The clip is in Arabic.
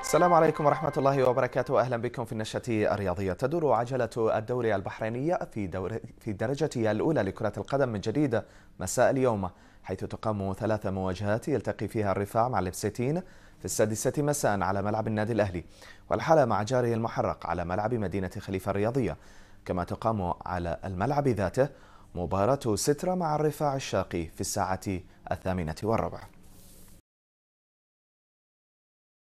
السلام عليكم ورحمة الله وبركاته أهلا بكم في النشرة الرياضية تدور عجلة الدوري البحرينية في, دور في الدرجة الأولى لكرة القدم من جديد مساء اليوم حيث تقام ثلاث مواجهات يلتقي فيها الرفاع مع لبستين في السادسة مساء على ملعب النادي الأهلي والحالة مع جاره المحرق على ملعب مدينة خليفة الرياضية كما تقام على الملعب ذاته مباراة سترة مع الرفاع الشاقي في الساعة الثامنة والربع